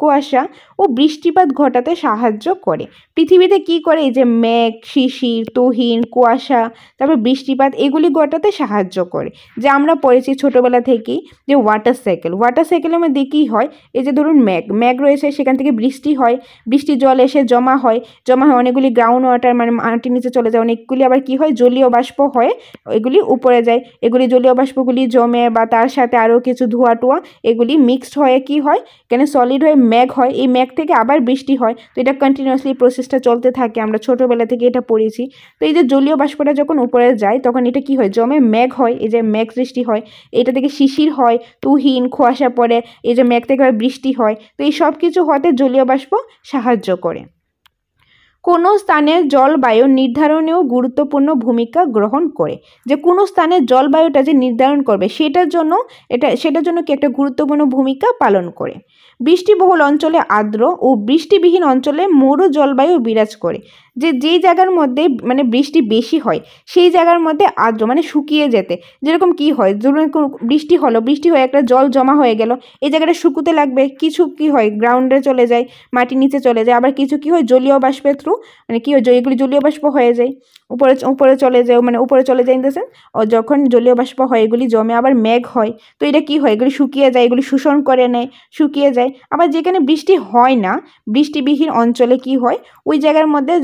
কুয়াশা ও বৃষ্টিপাত ঘটাতে সাহায্য করে পৃথিবীতে কি করে এই যে মেঘ শিশির তুহিন কুয়াশা তারপর বৃষ্টিপাত এগুলি ঘটাতে সাহায্য করে যে আমরা পড়েছি ছোটোবেলা থেকেই যে ওয়াটার সাইকেল ওয়াটার সাইকেলের মধ্যে কী হয় এই যে ধরুন ম্যাগ ম্যাগ রয়েছে সেখান থেকে বৃষ্টি হয় বৃষ্টি জল এসে জমা হয় জমা হয় অনেকগুলি গ্রাউন্ড ওয়াটার মানে মাটির নিচে চলে যায় অনেকগুলি আবার কি হয় জলীয় বাষ্প হয় এগুলি উপরে যায় এগুলি জলীয় বাষ্পগুলি জমে বা তার সাথে আরও কিছু ধোয়া টোয়া এগুলি মিক্সড হয়ে কি হয় কেন সলিড হয়ে ম্যাগ হয় এই ম্যাগ থেকে আবার বৃষ্টি হয় তো এটা কন্টিনিউয়াসলি প্রসেসটা চলতে থাকে আমরা ছোটোবেলা থেকে এটা পড়েছি তো এই যে জলীয় বাষ্পটা যখন উপরে যায় তখন এটা কি হয় জমে ম্যাগ হয় এই যে ম্যাগ সৃষ্টি হয় এটা থেকে শিশির হয় তুহিন খোয়াশা পড়ে এই যে ম্যাগ থেকে বৃষ্টি হয় তো এই সব কিছু হতে জলীয় বাষ্প সাহায্য করে কোনো স্থানের জলবায়ু নির্ধারণেও গুরুত্বপূর্ণ ভূমিকা গ্রহণ করে যে কোনো স্থানের জলবায়ুটা যে নির্ধারণ করবে সেটার জন্য এটা সেটার জন্য কি একটা গুরুত্বপূর্ণ ভূমিকা পালন করে বৃষ্টিবহুল অঞ্চলে আর্দ্র ও বৃষ্টিবিহীন অঞ্চলে মরু জলবায়ু বিরাজ করে যে যেই জায়গার মধ্যে মানে বৃষ্টি বেশি হয় সেই জায়গার মধ্যে আর্দ্র মানে শুকিয়ে যেতে যেরকম কি হয় ধরুন বৃষ্টি হলো বৃষ্টি হয়ে একটা জল জমা হয়ে গেল এই জায়গাটা শুকুতে লাগবে কিছু কি হয় গ্রাউন্ডে চলে যায় মাটির নিচে চলে যায় আবার কিছু কি হয় জলীয় বাষ্পের থ্রু মানে কী হয় এগুলি জলীয় বাষ্প হয়ে যায় উপরে উপরে চলে যায় মানে উপরে চলে যায় ইন ও যখন জলীয় বাষ্প হয় এগুলি জমে আবার মেঘ হয় তো এটা কি হয় এগুলি শুকিয়ে যায় এগুলি শোষণ করে নেয় শুকিয়ে যায় আবার যেখানে বৃষ্টি হয় না বৃষ্টিবিহীন অঞ্চলে কি হয় ওই জায়গার মধ্যে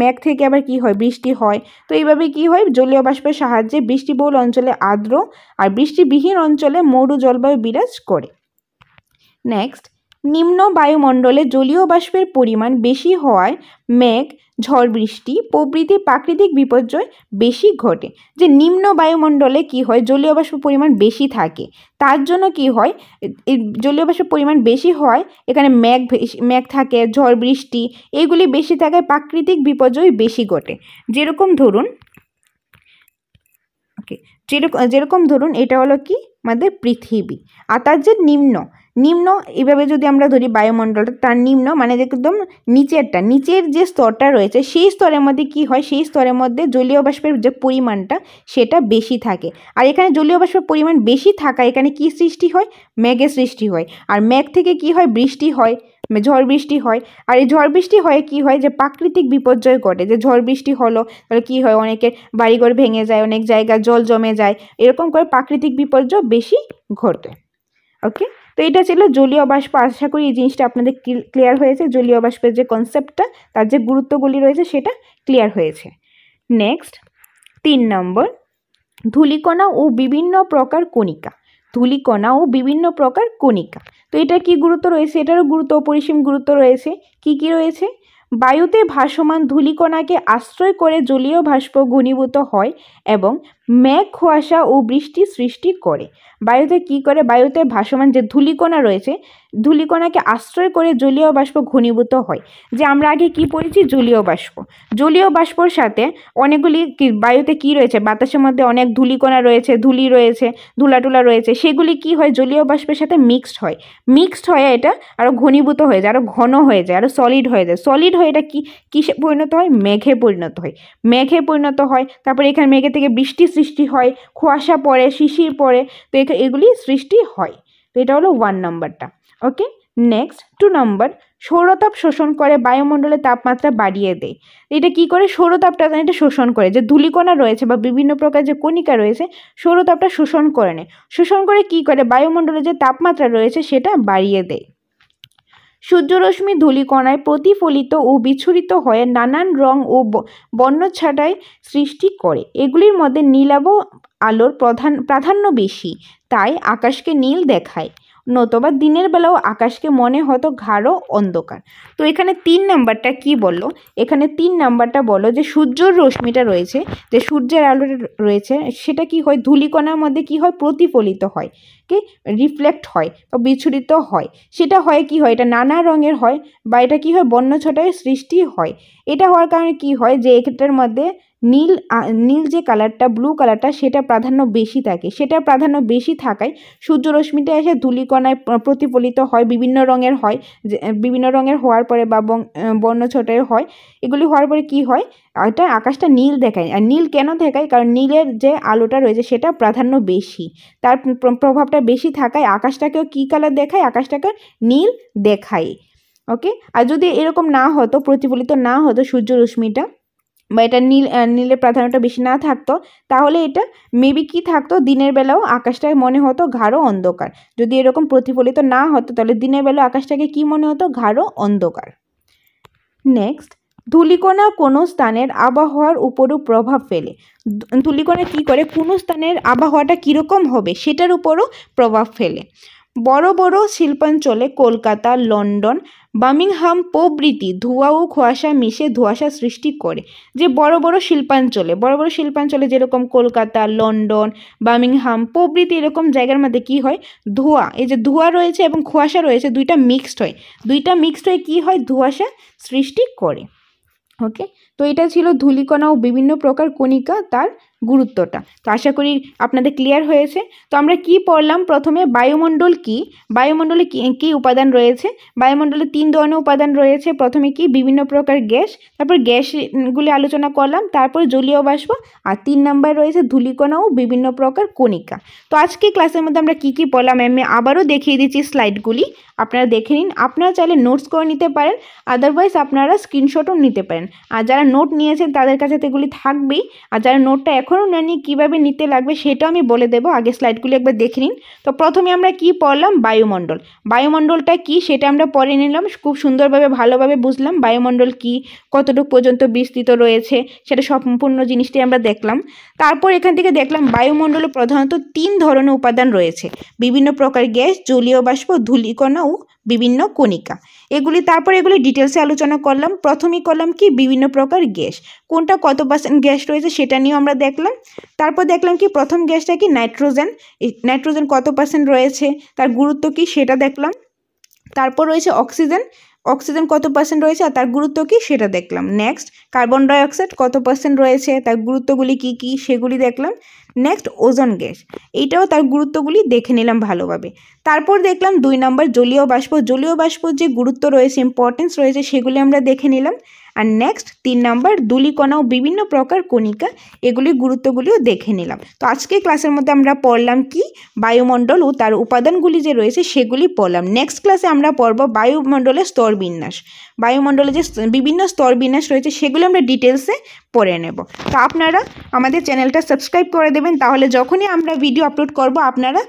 মেঘ থেকে আবার কি হয় বৃষ্টি হয় তো এইভাবে কি হয় জলীয় বাষ্পের সাহায্যে বৃষ্টিবহুল অঞ্চলে আর্দ্র আর বৃষ্টিবিহীন অঞ্চলে মরু জলবায়ু বিরাজ করে নেক্সট নিম্ন বায়ুমণ্ডলে জলীয় বাষ্পের পরিমাণ বেশি হওয়ায় মেঘ ঝড় বৃষ্টি প্রভৃতি প্রাকৃতিক বিপর্যয় বেশি ঘটে যে নিম্ন বায়ুমণ্ডলে কি হয় জলীয় বাষ্পের পরিমাণ বেশি থাকে তার জন্য কি হয় জলীয় বাষ্পের পরিমাণ বেশি হয় এখানে মেঘ মেঘ থাকে ঝড় বৃষ্টি এগুলি বেশি থাকায় প্রাকৃতিক বিপর্যয় বেশি ঘটে যেরকম ধরুন ওকে যেরকম যেরকম ধরুন এটা হলো কি আমাদের পৃথিবী আর তার যে নিম্ন নিম্ন এভাবে যদি আমরা ধরি বায়ুমণ্ডলটা তার নিম্ন মানে একদম নিচেরটা নিচের যে স্তরটা রয়েছে সেই স্তরের মধ্যে কি হয় সেই স্তরের মধ্যে জলীয় বাষ্পের যে পরিমাণটা সেটা বেশি থাকে আর এখানে জলীয় বাষ্পের পরিমাণ বেশি থাকা এখানে কি সৃষ্টি হয় মেঘের সৃষ্টি হয় আর মেঘ থেকে কি হয় বৃষ্টি হয় ঝড় বৃষ্টি হয় আর এই ঝড় বৃষ্টি হয়ে কি হয় যে প্রাকৃতিক বিপর্যয় ঘটে যে ঝড় বৃষ্টি হলো তাহলে কী হয় অনেকের বাড়িঘর ভেঙে যায় অনেক জায়গা জল জমে যায় এরকম করে প্রাকৃতিক বিপর্যয় বেশি ঘটে ওকে তো এটা ছিল জলীয় বাষ্প আশা করি এই জিনিসটা আপনাদের ক্লিয়ার হয়েছে জলীয় বাষ্পের যে কনসেপ্টটা তার যে গুরুত্বগুলি রয়েছে সেটা ক্লিয়ার হয়েছে নেক্সট তিন নম্বর ধুলিকণা ও বিভিন্ন প্রকার কণিকা ধুলিকণা ও বিভিন্ন প্রকার কণিকা তো এটা কি গুরুত্ব রয়েছে এটারও গুরুত্ব অপরিসীম গুরুত্ব রয়েছে কি কি রয়েছে বায়ুতে ভাসমান ধূলিকণাকে আশ্রয় করে জলীয় বাষ্প ঘনীভূত হয় এবং মেঘ কুয়াশা ও বৃষ্টি সৃষ্টি করে বায়ুতে কি করে বায়ুতে ভাসমান যে ধুলিকোনা রয়েছে ধূলিকণাকে আশ্রয় করে জলীয় বাষ্প ঘনীভূত হয় যে আমরা আগে কি পড়েছি জলীয় বাষ্প জলীয় বাষ্পর সাথে অনেকগুলি বায়ুতে কি রয়েছে বাতাসের মধ্যে অনেক ধূলিকণা রয়েছে ধুলি রয়েছে ধুলাটুলা রয়েছে সেগুলি কি হয় জলীয় বাষ্পের সাথে মিক্সড হয় মিক্সড হয়ে এটা আরও ঘনীভূত হয়ে যায় আরও ঘন হয়ে যায় আরও সলিড হয়ে যায় সলিড হয়ে এটা কি কিসে পরিণত হয় মেঘে পরিণত হয় মেঘে পরিণত হয় তারপরে এখানে মেঘে থেকে বৃষ্টি সৃষ্টি হয় খোয়াশা পড়ে শিশির পড়ে তো এগুলি সৃষ্টি হয় তো এটা হলো ওয়ান নম্বরটা ওকে নেক্সট টু নম্বর সৌরতাপ শোষণ করে বায়ুমণ্ডলের তাপমাত্রা বাড়িয়ে দেয় এটা কি করে সৌরতাপটা এটা শোষণ করে যে ধুলিকোনা রয়েছে বা বিভিন্ন প্রকার যে কণিকা রয়েছে সৌরতাপটা শোষণ করে নেয় শোষণ করে কি করে বায়ুমণ্ডলে যে তাপমাত্রা রয়েছে সেটা বাড়িয়ে দেয় সূর্যরশ্মি ধূলিকণায় প্রতিফলিত ও বিচ্ছুরিত হয়ে নানান রং ও বর্ণ ছাটায় সৃষ্টি করে এগুলির মধ্যে নীলাভ আলোর প্রধান প্রাধান্য বেশি তাই আকাশকে নীল দেখায় নতবা দিনের বেলাও আকাশকে মনে হতো ঘাড়ো অন্ধকার তো এখানে তিন নাম্বারটা কি বলল এখানে তিন নাম্বারটা বলো যে সূর্যর রশ্মিটা রয়েছে যে সূর্যের আলোটা রয়েছে সেটা কি হয় ধুলিকণার মধ্যে কি হয় প্রতিফলিত হয় কি রিফ্লেক্ট হয় বা বিচ্ছুরিত হয় সেটা হয় কি হয় এটা নানা রঙের হয় বা এটা কি হয় বন্য ছটায় সৃষ্টি হয় এটা হওয়ার কারণে কি হয় যে এক্ষেত্রের মধ্যে নীল নীল যে কালারটা ব্লু কালারটা সেটা প্রাধান্য বেশি থাকে সেটা প্রাধান্য বেশি থাকায় সূর্যরশ্মিটা এসে ধুলিকণায় প্রতিফলিত হয় বিভিন্ন রঙের হয় বিভিন্ন রঙের হওয়ার পরে বা বর্ণ ছোটের হয় এগুলি হওয়ার পরে কি হয় এটা আকাশটা নীল দেখায় আর নীল কেন দেখায় কারণ নীলের যে আলোটা রয়েছে সেটা প্রাধান্য বেশি তার প্রভাবটা বেশি থাকায় আকাশটাকেও কী কালার দেখায় আকাশটাকে নীল দেখায় ওকে আর যদি এরকম না হতো প্রতিফলিত না হতো সূর্য রশ্মিটা বা এটা নীল নীলের প্রাধান্যটা বেশি না থাকতো তাহলে এটা মেবি কি থাকতো দিনের বেলাও আকাশটায় মনে হতো ঘাড়ো অন্ধকার যদি এরকম প্রতিফলিত না হতো তাহলে দিনের বেলাও আকাশটাকে কি মনে হতো ঘাড়ো অন্ধকার নেক্সট ধুলিকোনা কোনো স্থানের আবহাওয়ার উপরও প্রভাব ফেলে ধুলিকোনা কী করে কোনো স্থানের আবহাওয়াটা কীরকম হবে সেটার উপরও প্রভাব ফেলে বড় বড় শিল্পাঞ্চলে কলকাতা লন্ডন বার্মিংহাম প্রভৃতি ধোঁয়া ও খোয়াশা মিশে ধোঁয়াশা সৃষ্টি করে যে বড় বড় শিল্পাঞ্চলে বড় বড় শিল্পাঞ্চলে যেরকম কলকাতা লন্ডন বার্মিংহাম প্রভৃতি এরকম জায়গার মধ্যে কি হয় ধোঁয়া এই যে ধোঁয়া রয়েছে এবং খোয়াশা রয়েছে দুইটা মিক্সড হয় দুইটা মিক্সড হয়ে কি হয় ধোঁয়াশা সৃষ্টি করে ওকে তো এটা ছিল ধুলিকণা ও বিভিন্ন প্রকার কণিকা তার গুরুত্বটা তো আশা করি আপনাদের ক্লিয়ার হয়েছে তো আমরা কি পড়লাম প্রথমে বায়ুমণ্ডল কি বায়ুমণ্ডলে কী উপাদান রয়েছে বায়ুমণ্ডলে তিন ধরনের উপাদান রয়েছে প্রথমে কি বিভিন্ন প্রকার গ্যাস তারপর গ্যাসগুলি আলোচনা করলাম তারপর জলীয় বাষ্প আর তিন নাম্বার রয়েছে ধূলিকণা ও বিভিন্ন প্রকার কণিকা তো আজকে ক্লাসের মধ্যে আমরা কি কি পড়লাম আমি আবারও দেখিয়ে দিচ্ছি স্লাইডগুলি আপনারা দেখে নিন আপনারা চাইলে নোটস করে নিতে পারেন আদারওয়াইজ আপনারা স্ক্রিনশটও নিতে পারেন আর যারা নোট নিয়েছেন তাদের কাছে তো এগুলি থাকবেই আর যারা নোটটা এখন উনানি কীভাবে নিতে লাগবে সেটাও আমি বলে দেবো আগে স্লাইডগুলি একবার দেখে নিন তো প্রথমে আমরা কি পড়লাম বায়ুমণ্ডল বায়ুমণ্ডলটা কি সেটা আমরা পড়ে নিলাম খুব সুন্দরভাবে ভালোভাবে বুঝলাম বায়ুমণ্ডল কি কতটুকু পর্যন্ত বিস্তৃত রয়েছে সেটা সম্পূর্ণ জিনিসটি আমরা দেখলাম তারপর এখান থেকে দেখলাম বায়ুমণ্ডলে প্রধানত তিন ধরনের উপাদান রয়েছে বিভিন্ন প্রকার গ্যাস জলীয় বাষ্প ধুলিকণা ও বিভিন্ন কণিকা এগুলি তারপর এগুলি ডিটেলসে আলোচনা করলাম প্রথমেই করলাম কি বিভিন্ন প্রকার গ্যাস কোনটা কত পার্সেন্ট গ্যাস রয়েছে সেটা নিয়েও আমরা দেখলাম তারপর দেখলাম কি প্রথম গ্যাসটা কি নাইট্রোজেন নাইট্রোজেন কত পার্সেন্ট রয়েছে তার গুরুত্ব কি সেটা দেখলাম তারপর রয়েছে অক্সিজেন অক্সিজেন কত পার্সেন্ট রয়েছে আর তার গুরুত্ব কী সেটা দেখলাম নেক্সট কার্বন ডাইঅক্সাইড কত পার্সেন্ট রয়েছে তার গুরুত্বগুলি কি কি সেগুলি দেখলাম নেক্সট ওজন গ্যাস এইটাও তার গুরুত্বগুলি দেখে নিলাম ভালোভাবে তারপর দেখলাম দুই নম্বর জলীয় বাষ্প জলীয় বাষ্প যে গুরুত্ব রয়েছে ইম্পর্টেন্স রয়েছে সেগুলি আমরা দেখে নিলাম আর নেক্সট তিন নম্বর দুলিকণা ও বিভিন্ন প্রকার কণিকা এগুলির গুরুত্বগুলিও দেখে নিলাম তো আজকে ক্লাসের মধ্যে আমরা পড়লাম কি বায়ুমণ্ডল ও তার উপাদানগুলি যে রয়েছে সেগুলি পড়লাম নেক্সট ক্লাসে আমরা পড়ব বায়ুমণ্ডলের স্তর বিন্যাস বায়ুমণ্ডলে যে বিভিন্ন স্তর বিন্যাস রয়েছে সেগুলি আমরা ডিটেলসে পড়ে নেব তো আপনারা আমাদের চ্যানেলটা সাবস্ক্রাইব করে দেবেন করবেন তাহলে যখনই আমরা ভিডিও আপলোড করব আপনারা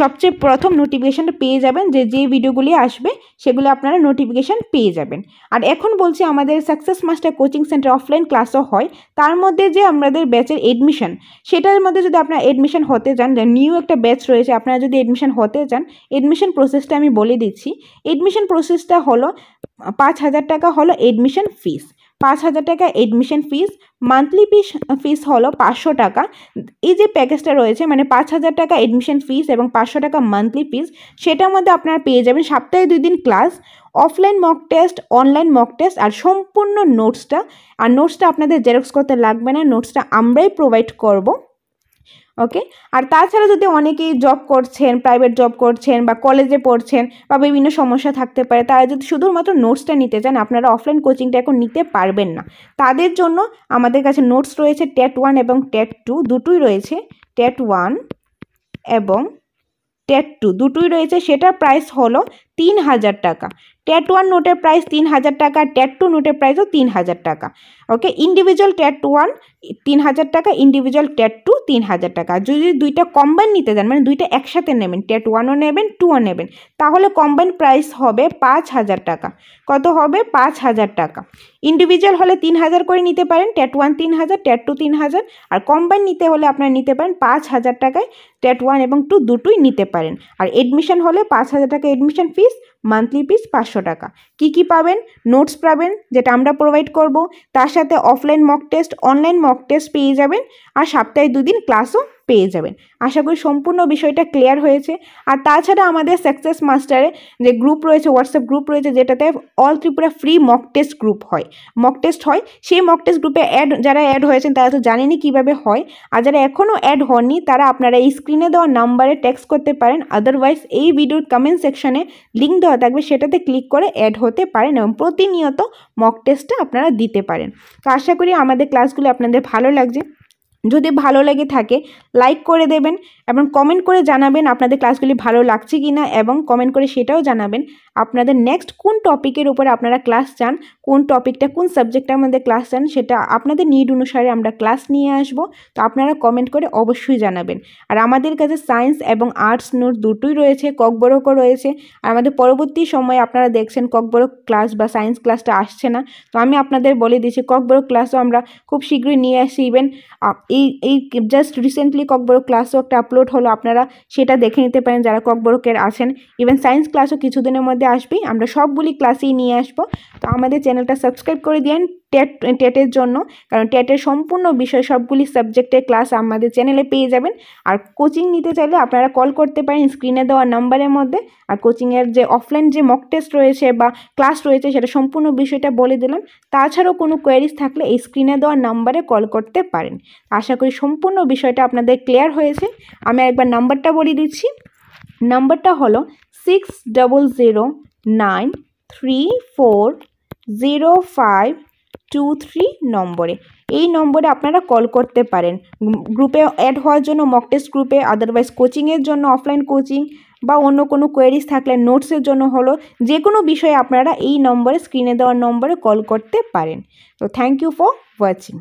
সবচেয়ে প্রথম নোটিফিকেশানটা পেয়ে যাবেন যে যে ভিডিওগুলি আসবে সেগুলো আপনারা নোটিফিকেশান পেয়ে যাবেন আর এখন বলছি আমাদের success master coaching centre offline ক্লাসও হয় তার মধ্যে যে আমাদের ব্যাচের এডমিশন সেটার মধ্যে যদি আপনারা এডমিশন হতে চান নিউ একটা ব্যাচ রয়েছে আপনারা যদি এডমিশন হতে চান এডমিশন প্রসেসটা আমি বলে দিচ্ছি এডমিশন প্রসেসটা হলো পাঁচ হাজার টাকা হলো এডমিশন ফিস পাঁচ হাজার টাকা এডমিশন ফিস মান্থলি ফিস ফিস হলো পাঁচশো টাকা এই যে প্যাকেজটা রয়েছে মানে পাঁচ হাজার টাকা এডমিশন ফিস এবং পাঁচশো টাকা মান্থলি ফিস সেটার মধ্যে আপনারা পেয়ে যাবেন সপ্তাহে দুই দিন class offline mock test online mock test আর সম্পূর্ণ নোটসটা আর নোটসটা আপনাদের জেরক্স করতে লাগবে না নোটসটা আমরাই প্রোভাইড করবো ওকে আর তাছাড়া যদি অনেকেই জব করছেন প্রাইভেট জব করছেন বা কলেজে পড়ছেন বা বিভিন্ন সমস্যা থাকতে পারে তারা যদি শুধুমাত্র নোটসটা নিতে চান আপনারা অফলাইন কোচিংটা এখন নিতে পারবেন না তাদের জন্য আমাদের কাছে নোটস রয়েছে ট্যাট ওয়ান এবং ট্যাট টু দুটোই রয়েছে ট্যাট ওয়ান এবং ট্যাট টু দুটোই রয়েছে সেটার প্রাইস হলো তিন হাজার টাকা ট্যাট ওয়ান নোটের প্রাইস তিন হাজার টাকা ট্যাট টু নোটের প্রাইসও তিন হাজার টাকা ওকে ইন্ডিভিজুয়াল ট্যাট ওয়ান তিন হাজার টাকা ইন্ডিভিজুয়াল ট্যাট টু তিন হাজার টাকা যদি দুইটা কম্বাইন নিতে যান মানে দুইটা একসাথে নেবেন ট্যাট ওয়ানও নেবেন টুও নেবেন তাহলে কম্বাইন প্রাইস হবে পাঁচ হাজার টাকা কত হবে পাঁচ হাজার টাকা ইন্ডিভিজুয়াল হলে তিন হাজার করে নিতে পারেন ট্যাট ওয়ান তিন হাজার ট্যাট টু তিন হাজার আর কম্বাইন নিতে হলে আপনারা নিতে পারেন পাঁচ হাজার টাকায় ট্যাট ওয়ান এবং টু দুটোই নিতে পারেন আর এডমিশন হলে পাঁচ হাজার টাকা admission fees case monthly fees পাঁচশো টাকা কি কি পাবেন নোটস পাবেন যেটা আমরা প্রোভাইড করব তার সাথে offline mock test online mock test পেয়ে যাবেন আর সপ্তাহে দুদিন ক্লাসও পেয়ে যাবেন আশা করি সম্পূর্ণ বিষয়টা ক্লিয়ার হয়েছে আর তাছাড়া আমাদের সাকসেস মাস্টারে যে গ্রুপ রয়েছে হোয়াটসঅ্যাপ গ্রুপ রয়েছে যেটাতে all Tripura free mock test group হয় মক টেস্ট হয় সেই মক টেস্ট গ্রুপে অ্যাড যারা অ্যাড হয়েছেন তারা তো জানেনই কীভাবে হয় আর যারা এখনও অ্যাড হননি তারা আপনারা এই স্ক্রিনে দেওয়া নাম্বারে টেক্সট করতে পারেন আদারওয়াইজ এই ভিডিওর কমেন্ট সেকশানে লিঙ্ক দেওয়া দেওয়া থাকবে সেটাতে ক্লিক করে অ্যাড হতে পারেন এবং প্রতিনিয়ত মক টেস্টটা আপনারা দিতে পারেন তো আশা করি আমাদের ক্লাসগুলো আপনাদের ভালো লাগছে যদি ভালো লেগে থাকে লাইক করে দেবেন এবং কমেন্ট করে জানাবেন আপনাদের ক্লাসগুলি ভালো লাগছে কি না এবং কমেন্ট করে সেটাও জানাবেন আপনাদের নেক্সট কোন টপিকের উপরে আপনারা ক্লাস চান কোন টপিকটা কোন সাবজেক্টটা আমাদের ক্লাস চান সেটা আপনাদের নিড অনুসারে আমরা ক্লাস নিয়ে আসব তো আপনারা কমেন্ট করে অবশ্যই জানাবেন আর আমাদের কাছে সায়েন্স এবং আর্টস নোট দুটোই রয়েছে ককবরকও রয়েছে আর আমাদের পরবর্তী সময়ে আপনারা দেখছেন ককবরক ক্লাস বা সায়েন্স ক্লাসটা আসছে না তো আমি আপনাদের বলে দিচ্ছি ককবরক ক্লাসও আমরা খুব শীঘ্রই নিয়ে আসি ইভেন এই এই জাস্ট রিসেন্টলি ককবরক ক্লাসও একটা আপলোড হলো আপনারা সেটা দেখে নিতে পারেন যারা ককবরকের আছেন ইভেন সায়েন্স ক্লাসও কিছুদিনের মধ্যে আসবেই আমরা সবগুলি ক্লাসেই নিয়ে আসবো তো আমাদের চ্যানেলটা সাবস্ক্রাইব করে দিন টেট টেটের জন্য কারণ টেটের সম্পূর্ণ বিষয় সবগুলি সাবজেক্টের ক্লাস আমাদের চ্যানেলে পেয়ে যাবেন আর কোচিং নিতে চাইলে আপনারা কল করতে পারেন স্ক্রিনে দেওয়া নাম্বারের মধ্যে আর কোচিংয়ের যে অফলাইন যে মক টেস্ট রয়েছে বা ক্লাস রয়েছে সেটা সম্পূর্ণ বিষয়টা বলে দিলাম তাছাড়াও কোনো কোয়ারিজ থাকলে এই স্ক্রিনে দেওয়া নাম্বারে কল করতে পারেন আশা করি সম্পূর্ণ বিষয়টা আপনাদের ক্লিয়ার হয়েছে আমি একবার নাম্বারটা বলে দিচ্ছি নাম্বারটা হলো six double zero nine three four zero five two three নম্বরে এই নম্বরে আপনারা কল করতে পারেন গ্রুপে অ্যাড হওয়ার জন্য মক টেস্ট গ্রুপে আদারওয়াইজ কোচিংয়ের জন্য অফলাইন কোচিং বা অন্য কোনো কোয়ারিজ থাকলে নোটসের জন্য হলো যে কোনো বিষয়ে আপনারা এই নম্বরে স্ক্রিনে দেওয়ার নম্বরে কল করতে পারেন তো থ্যাংক ইউ ফর ওয়াচিং